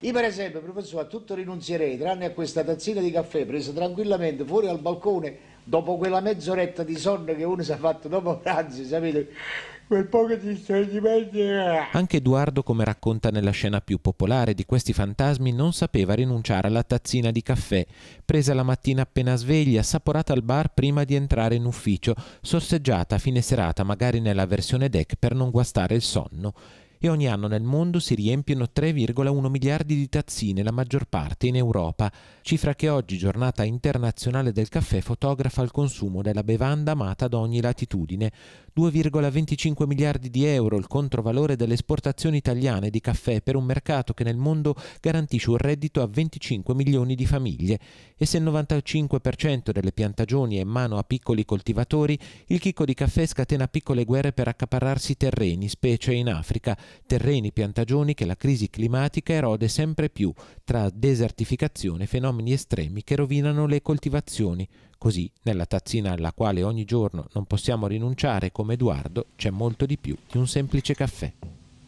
Io per esempio, professore, a tutto rinunzierei, tranne a questa tazzina di caffè presa tranquillamente fuori al balcone dopo quella mezz'oretta di sonno che uno si è fatto dopo pranzo, sapete? Quel poco di stordimento. Eh. Anche Edoardo, come racconta nella scena più popolare di questi fantasmi, non sapeva rinunciare alla tazzina di caffè, presa la mattina appena sveglia, assaporata al bar prima di entrare in ufficio, sorseggiata a fine serata, magari nella versione deck per non guastare il sonno e ogni anno nel mondo si riempiono 3,1 miliardi di tazzine, la maggior parte in Europa, cifra che oggi, giornata internazionale del caffè, fotografa il consumo della bevanda amata ad ogni latitudine, 2,25 miliardi di euro il controvalore delle esportazioni italiane di caffè per un mercato che nel mondo garantisce un reddito a 25 milioni di famiglie e se il 95% delle piantagioni è in mano a piccoli coltivatori, il chicco di caffè scatena piccole guerre per accaparrarsi terreni, specie in Africa, terreni piantagioni che la crisi climatica erode sempre più tra desertificazione e fenomeni estremi che rovinano le coltivazioni. Così, nella tazzina alla quale ogni giorno non possiamo rinunciare come come Edoardo c'è molto di più di un semplice caffè.